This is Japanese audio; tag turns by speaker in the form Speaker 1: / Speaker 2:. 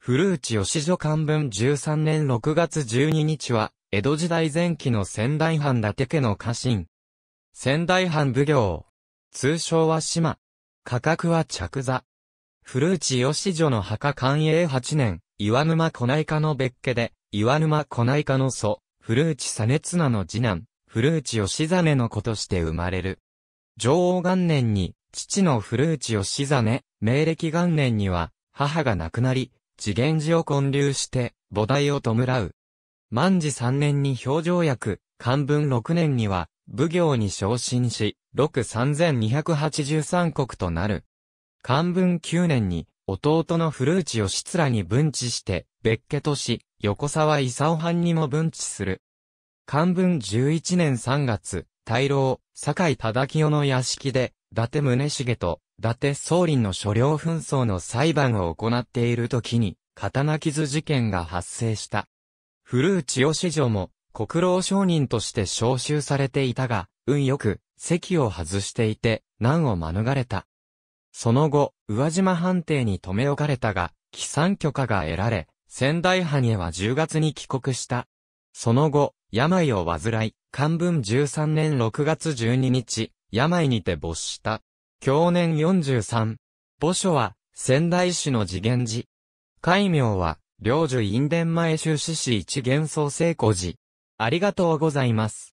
Speaker 1: 古内義女漢文13年6月12日は、江戸時代前期の仙台藩伊達家の家臣。仙台藩奉行。通称は島。価格は着座。古内義女の墓官営8年、岩沼小内科の別家で、岩沼小内科の祖、古内実綱の次男、古内義実の子として生まれる。上王元年に、父の古内義実、明暦元年には、母が亡くなり、次元寺を建立して、菩提を弔う。万事三年に表情役、漢文六年には、武行に昇進し、六三千二百八十三国となる。漢文九年に、弟の古内義らに分治して、別家とし、横沢勲藩にも分治する。漢文十一年三月、大老、堺忠清の屋敷で、伊達宗重と、達総林の所領紛争の裁判を行っている時に、刀傷事件が発生した。古内義女も、国労商人として召集されていたが、運よく、席を外していて、難を免れた。その後、宇和島判定に留め置かれたが、帰参許可が得られ、仙台藩へは10月に帰国した。その後、病を患い、漢文13年6月12日、病にて没した。享年43。墓所は、仙台市の次元寺。戒名は、領寿院伝前修士市一元創成古寺。ありがとうございます。